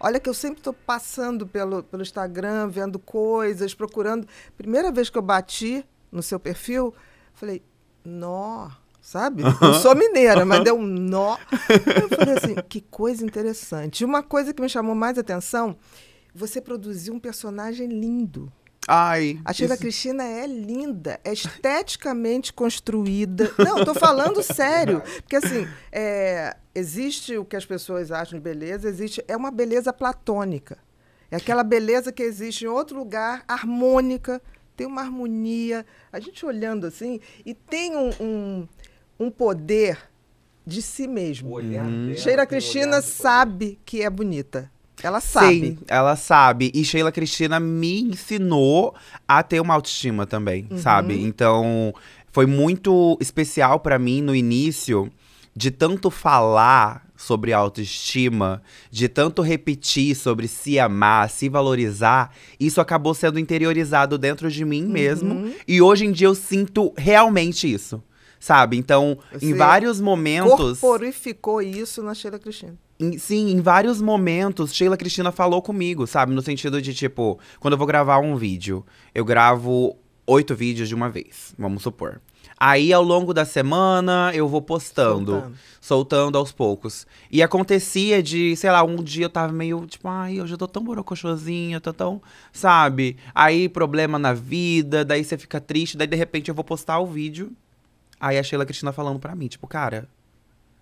Olha que eu sempre estou passando pelo, pelo Instagram, vendo coisas, procurando. Primeira vez que eu bati no seu perfil, falei, nó, sabe? Eu sou mineira, mas deu um nó. eu falei assim, que coisa interessante. E uma coisa que me chamou mais atenção, você produziu um personagem lindo. Ai. A Sheila isso... Cristina é linda, é esteticamente construída. Não, estou falando sério. Porque, assim, é, existe o que as pessoas acham de beleza, existe. É uma beleza platônica. É aquela beleza que existe em outro lugar, harmônica, tem uma harmonia. A gente olhando assim, e tem um, um, um poder de si mesmo. Cheira uhum. Cristina sabe que é bonita. Ela sabe. Sim, ela sabe. E Sheila Cristina me ensinou a ter uma autoestima também, uhum. sabe? Então, foi muito especial para mim no início de tanto falar sobre autoestima, de tanto repetir sobre se amar, se valorizar, isso acabou sendo interiorizado dentro de mim uhum. mesmo. E hoje em dia eu sinto realmente isso. Sabe? Então, Você em vários momentos. Corporificou isso na Sheila Cristina em, sim, em vários momentos, Sheila Cristina falou comigo, sabe? No sentido de, tipo, quando eu vou gravar um vídeo, eu gravo oito vídeos de uma vez, vamos supor. Aí, ao longo da semana, eu vou postando, soltando. soltando. aos poucos. E acontecia de, sei lá, um dia eu tava meio tipo, ai, hoje eu tô tão borocochosinha, tô tão. Sabe? Aí, problema na vida, daí você fica triste, daí de repente eu vou postar o vídeo. Aí a Sheila Cristina falando pra mim, tipo, cara,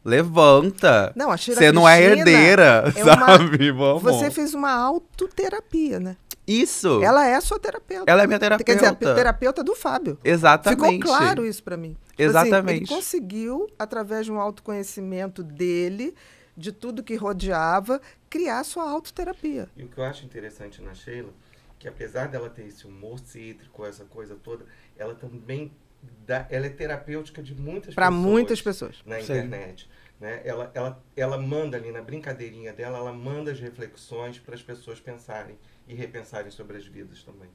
Levanta. Não, a Você não é herdeira, é uma... sabe? Vamos. Você fez uma autoterapia, né? Isso. Ela é sua terapeuta. Ela é minha terapeuta. Quer dizer, a terapeuta do Fábio. Exatamente. Ficou claro isso para mim. Tipo assim, Exatamente. Assim, ele conseguiu, através de um autoconhecimento dele, de tudo que rodeava, criar sua autoterapia. E o que eu acho interessante na Sheila, que apesar dela ter esse humor cítrico, essa coisa toda, ela também dá, ela é terapêutica de muitas pra pessoas. Para muitas pessoas. Na Sim. internet. Né? Ela, ela, ela manda ali na brincadeirinha dela, ela manda as reflexões para as pessoas pensarem e repensarem sobre as vidas também.